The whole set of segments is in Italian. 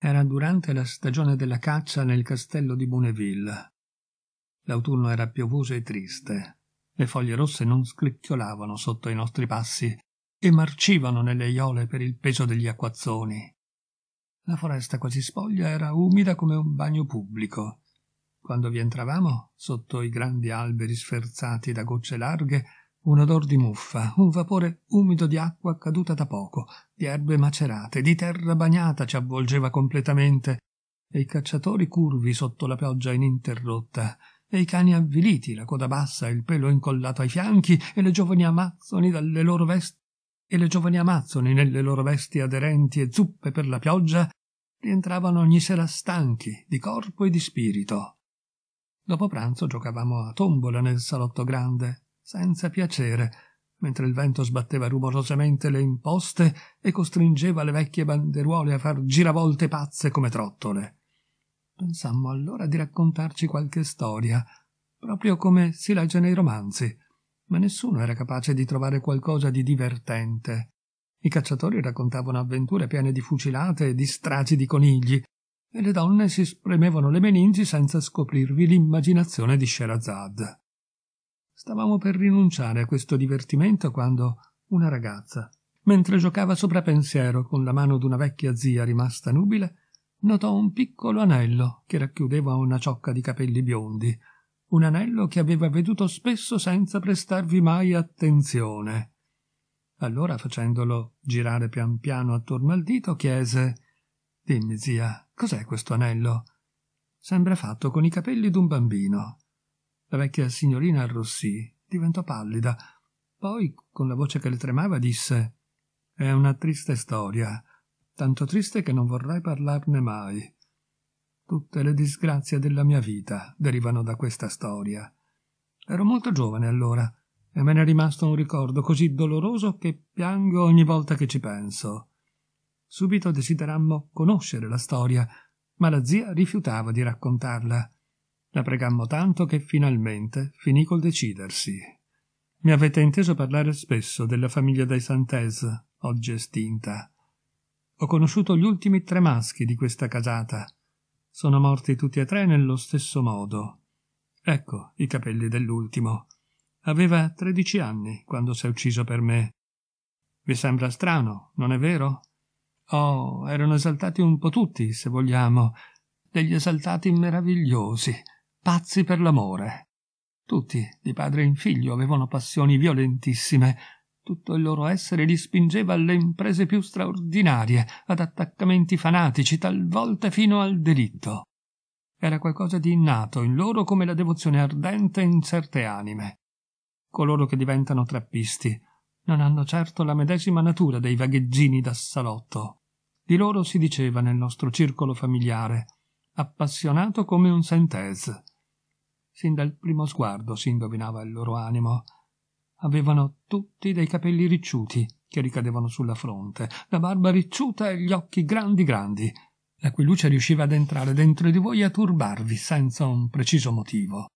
Era durante la stagione della caccia nel castello di Bonneville. L'autunno era piovoso e triste. Le foglie rosse non scricchiolavano sotto i nostri passi e marcivano nelle iole per il peso degli acquazzoni. La foresta quasi spoglia era umida come un bagno pubblico. Quando vi entravamo, sotto i grandi alberi sferzati da gocce larghe, un odor di muffa, un vapore umido di acqua caduta da poco, di erbe macerate, di terra bagnata ci avvolgeva completamente, e i cacciatori curvi sotto la pioggia ininterrotta, e i cani avviliti, la coda bassa e il pelo incollato ai fianchi, e le giovani amazzoni dalle loro vesti e le giovani amazzoni nelle loro vesti aderenti e zuppe per la pioggia rientravano ogni sera stanchi di corpo e di spirito. Dopo pranzo giocavamo a tombola nel salotto grande senza piacere, mentre il vento sbatteva rumorosamente le imposte e costringeva le vecchie banderuole a far giravolte pazze come trottole. Pensammo allora di raccontarci qualche storia, proprio come si legge nei romanzi, ma nessuno era capace di trovare qualcosa di divertente. I cacciatori raccontavano avventure piene di fucilate e di stragi di conigli, e le donne si spremevano le meningi senza scoprirvi l'immaginazione di Sherazad. Stavamo per rinunciare a questo divertimento quando una ragazza, mentre giocava sopra pensiero con la mano d'una vecchia zia rimasta nubile, notò un piccolo anello che racchiudeva una ciocca di capelli biondi, un anello che aveva veduto spesso senza prestarvi mai attenzione. Allora, facendolo girare pian piano attorno al dito, chiese Dimmi, zia, cos'è questo anello? Sembra fatto con i capelli d'un bambino. La vecchia signorina arrossì, diventò pallida, poi, con la voce che le tremava, disse È una triste storia, tanto triste che non vorrei parlarne mai. Tutte le disgrazie della mia vita derivano da questa storia. Ero molto giovane allora, e me ne è rimasto un ricordo così doloroso che piango ogni volta che ci penso. Subito desiderammo conoscere la storia, ma la zia rifiutava di raccontarla. La pregammo tanto che finalmente finì col decidersi. Mi avete inteso parlare spesso della famiglia dei Santés, oggi estinta. Ho conosciuto gli ultimi tre maschi di questa casata. Sono morti tutti e tre nello stesso modo. Ecco i capelli dell'ultimo. Aveva tredici anni quando si è ucciso per me. Vi sembra strano, non è vero? Oh, erano esaltati un po' tutti, se vogliamo, degli esaltati meravigliosi pazzi per l'amore. Tutti, di padre in figlio, avevano passioni violentissime. Tutto il loro essere li spingeva alle imprese più straordinarie, ad attaccamenti fanatici, talvolta fino al delitto. Era qualcosa di innato in loro come la devozione ardente in certe anime. Coloro che diventano trappisti non hanno certo la medesima natura dei vagheggini da salotto. Di loro si diceva nel nostro circolo familiare appassionato come un Sant'Ez. Sin dal primo sguardo si indovinava il loro animo. Avevano tutti dei capelli ricciuti che ricadevano sulla fronte, la barba ricciuta e gli occhi grandi grandi, la cui luce riusciva ad entrare dentro di voi e a turbarvi senza un preciso motivo.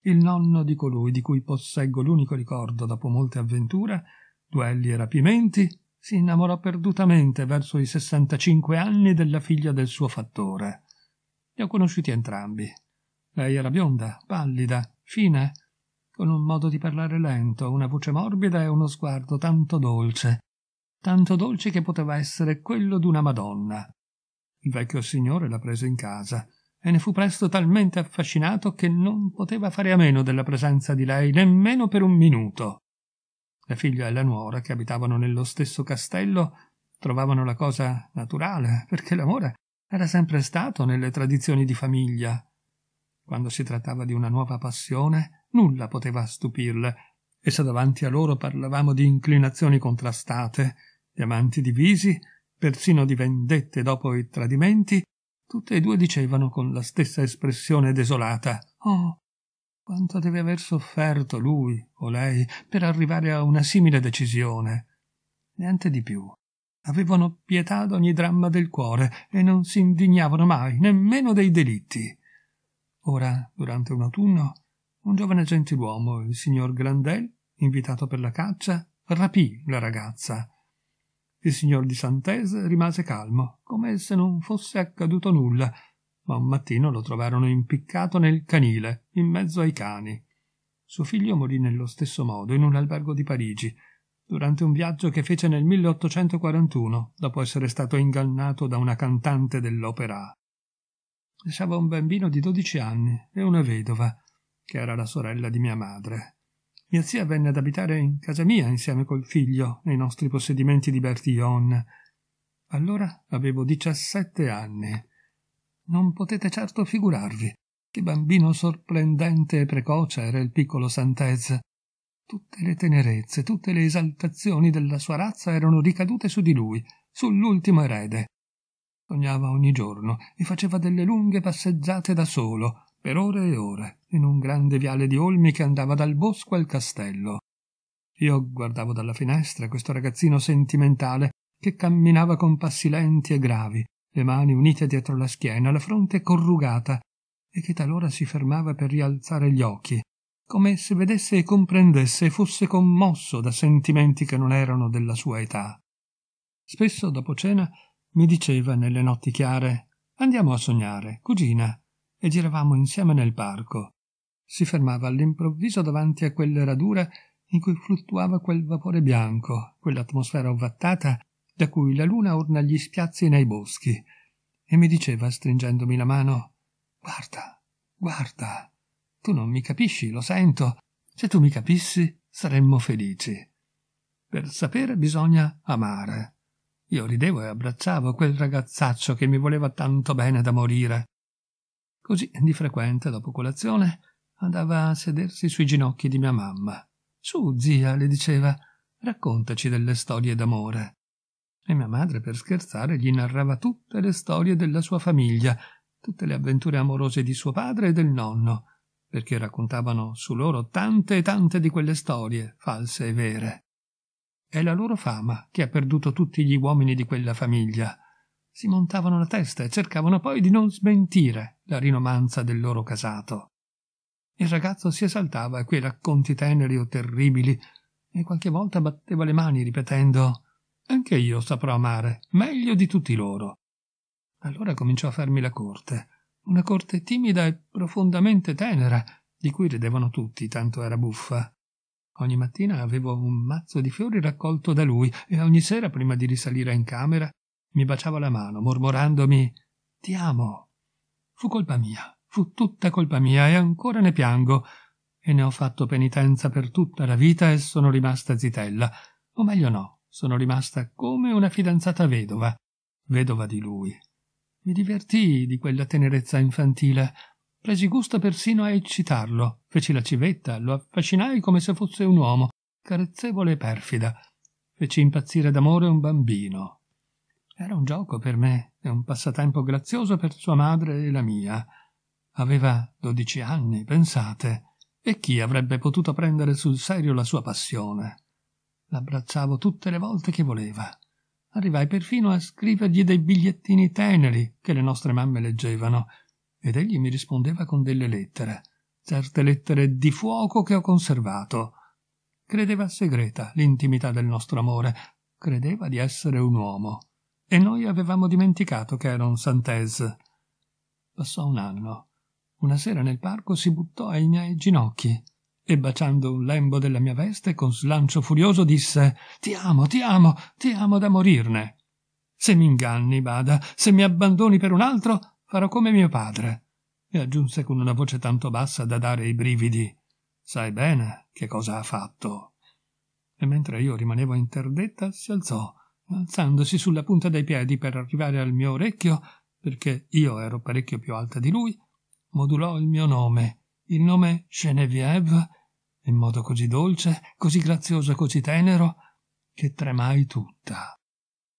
Il nonno di colui di cui posseggo l'unico ricordo dopo molte avventure, duelli e rapimenti, si innamorò perdutamente verso i 65 anni della figlia del suo fattore. Li ho conosciuti entrambi. Lei era bionda, pallida, fine, con un modo di parlare lento, una voce morbida e uno sguardo tanto dolce, tanto dolce che poteva essere quello d'una Madonna. Il vecchio signore la prese in casa e ne fu presto talmente affascinato che non poteva fare a meno della presenza di lei nemmeno per un minuto. La figlia e la nuora, che abitavano nello stesso castello, trovavano la cosa naturale, perché l'amore era sempre stato nelle tradizioni di famiglia. Quando si trattava di una nuova passione, nulla poteva stupirle, e se davanti a loro parlavamo di inclinazioni contrastate, di amanti divisi, persino di vendette dopo i tradimenti, tutte e due dicevano con la stessa espressione desolata Oh, quanto deve aver sofferto lui o lei per arrivare a una simile decisione. Niente di più avevano pietà d'ogni dramma del cuore e non si indignavano mai nemmeno dei delitti. Ora, durante un autunno, un giovane gentiluomo, il signor Grandel, invitato per la caccia, rapì la ragazza. Il signor di Santese rimase calmo, come se non fosse accaduto nulla, ma un mattino lo trovarono impiccato nel canile, in mezzo ai cani. Suo figlio morì nello stesso modo in un albergo di Parigi, durante un viaggio che fece nel 1841, dopo essere stato ingannato da una cantante dell'opera. Lasciava un bambino di dodici anni e una vedova, che era la sorella di mia madre. Mia zia venne ad abitare in casa mia insieme col figlio, nei nostri possedimenti di Bertillon. Allora avevo diciassette anni. Non potete certo figurarvi che bambino sorprendente e precoce era il piccolo Santez Tutte le tenerezze, tutte le esaltazioni della sua razza erano ricadute su di lui, sull'ultimo erede. Sognava ogni giorno e faceva delle lunghe passeggiate da solo, per ore e ore, in un grande viale di olmi che andava dal bosco al castello. Io guardavo dalla finestra questo ragazzino sentimentale che camminava con passi lenti e gravi, le mani unite dietro la schiena, la fronte corrugata, e che talora si fermava per rialzare gli occhi, come se vedesse e comprendesse e fosse commosso da sentimenti che non erano della sua età. Spesso dopo cena mi diceva nelle notti chiare Andiamo a sognare, cugina, e giravamo insieme nel parco. Si fermava all'improvviso davanti a quelle radure in cui fluttuava quel vapore bianco, quell'atmosfera ovattata da cui la luna orna gli spiazzi nei boschi, e mi diceva stringendomi la mano Guarda, guarda. Tu non mi capisci, lo sento. Se tu mi capissi, saremmo felici. Per sapere bisogna amare. Io ridevo e abbracciavo quel ragazzaccio che mi voleva tanto bene da morire. Così, di frequente, dopo colazione, andava a sedersi sui ginocchi di mia mamma. Su, zia, le diceva, raccontaci delle storie d'amore. E mia madre, per scherzare, gli narrava tutte le storie della sua famiglia, tutte le avventure amorose di suo padre e del nonno, perché raccontavano su loro tante e tante di quelle storie, false e vere. È la loro fama che ha perduto tutti gli uomini di quella famiglia. Si montavano la testa e cercavano poi di non smentire la rinomanza del loro casato. Il ragazzo si esaltava a quei racconti teneri o terribili e qualche volta batteva le mani ripetendo anche io saprò amare, meglio di tutti loro. Allora cominciò a farmi la corte una corte timida e profondamente tenera, di cui ridevano tutti, tanto era buffa. Ogni mattina avevo un mazzo di fiori raccolto da lui e ogni sera, prima di risalire in camera, mi baciava la mano, mormorandomi Ti amo. Fu colpa mia, fu tutta colpa mia e ancora ne piango. E ne ho fatto penitenza per tutta la vita e sono rimasta zitella. O meglio no, sono rimasta come una fidanzata vedova, vedova di lui. Mi divertii di quella tenerezza infantile. Presi gusto persino a eccitarlo. Feci la civetta, lo affascinai come se fosse un uomo, carezzevole e perfida. Feci impazzire d'amore un bambino. Era un gioco per me e un passatempo grazioso per sua madre e la mia. Aveva dodici anni, pensate, e chi avrebbe potuto prendere sul serio la sua passione? L'abbracciavo tutte le volte che voleva. Arrivai perfino a scrivergli dei bigliettini teneri che le nostre mamme leggevano, ed egli mi rispondeva con delle lettere, certe lettere di fuoco che ho conservato. Credeva segreta l'intimità del nostro amore, credeva di essere un uomo, e noi avevamo dimenticato che era un Sant'Ez. Passò un anno. Una sera nel parco si buttò ai miei ginocchi e baciando un lembo della mia veste con slancio furioso disse ti amo ti amo ti amo da morirne se mi inganni bada se mi abbandoni per un altro farò come mio padre e aggiunse con una voce tanto bassa da dare i brividi sai bene che cosa ha fatto e mentre io rimanevo interdetta si alzò alzandosi sulla punta dei piedi per arrivare al mio orecchio perché io ero parecchio più alta di lui modulò il mio nome il nome Genevieve, in modo così dolce, così grazioso e così tenero, che tremai tutta.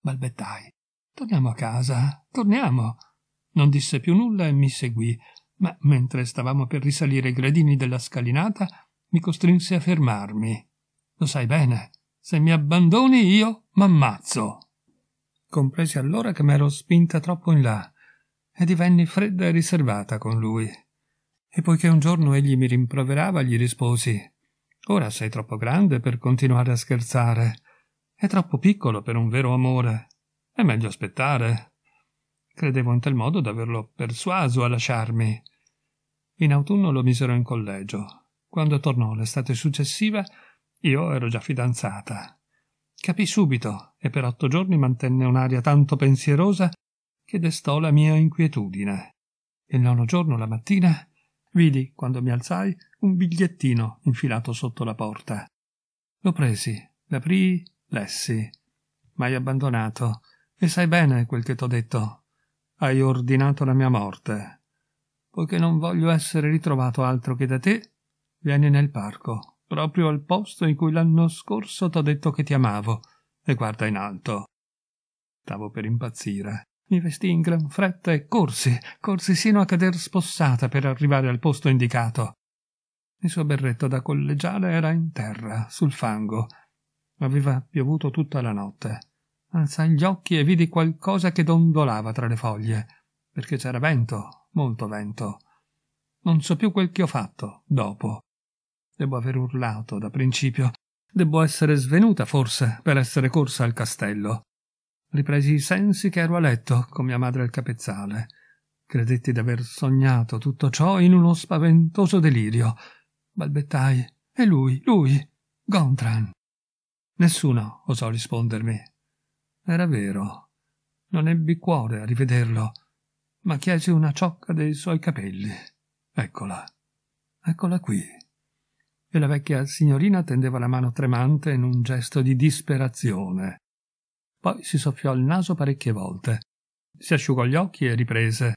Balbettai. Torniamo a casa, torniamo. Non disse più nulla e mi seguì, ma mentre stavamo per risalire i gradini della scalinata, mi costrinse a fermarmi. Lo sai bene, se mi abbandoni io m'ammazzo. Compresi allora che m'ero spinta troppo in là e divenni fredda e riservata con lui e poiché un giorno egli mi rimproverava, gli risposi Ora sei troppo grande per continuare a scherzare. È troppo piccolo per un vero amore. È meglio aspettare. Credevo in tal modo d'averlo persuaso a lasciarmi. In autunno lo misero in collegio. Quando tornò l'estate successiva, io ero già fidanzata. Capì subito e per otto giorni mantenne un'aria tanto pensierosa che destò la mia inquietudine. Il nono giorno la mattina Vidi, quando mi alzai, un bigliettino infilato sotto la porta. Lo presi, l'aprii, lessi. M'hai abbandonato, e sai bene quel che t'ho detto. Hai ordinato la mia morte. Poiché non voglio essere ritrovato altro che da te, vieni nel parco, proprio al posto in cui l'anno scorso t'ho detto che ti amavo, e guarda in alto. Stavo per impazzire. Mi vestì in gran fretta e corsi, corsi sino a cader spossata per arrivare al posto indicato. Il suo berretto da collegiale era in terra, sul fango. Aveva piovuto tutta la notte. Alzai gli occhi e vidi qualcosa che dondolava tra le foglie, perché c'era vento, molto vento. Non so più quel che ho fatto, dopo. Debbo aver urlato da principio. Debbo essere svenuta, forse, per essere corsa al castello. Ripresi i sensi che ero a letto con mia madre al capezzale. Credetti d'aver sognato tutto ciò in uno spaventoso delirio. Balbettai. E lui, lui, Gontran. Nessuno osò rispondermi. Era vero. Non ebbi cuore a rivederlo, ma chiesi una ciocca dei suoi capelli. Eccola. Eccola qui. E la vecchia signorina tendeva la mano tremante in un gesto di disperazione. Poi si soffiò il naso parecchie volte. Si asciugò gli occhi e riprese.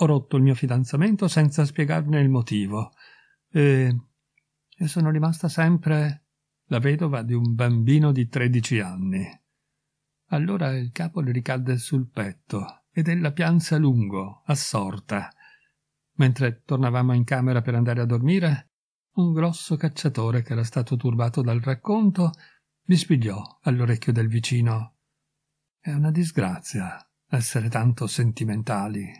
Ho rotto il mio fidanzamento senza spiegarne il motivo. E... e sono rimasta sempre la vedova di un bambino di tredici anni. Allora il capo le ricadde sul petto ed ella pianse a lungo, assorta. Mentre tornavamo in camera per andare a dormire, un grosso cacciatore che era stato turbato dal racconto bisbigliò all'orecchio del vicino. È una disgrazia essere tanto sentimentali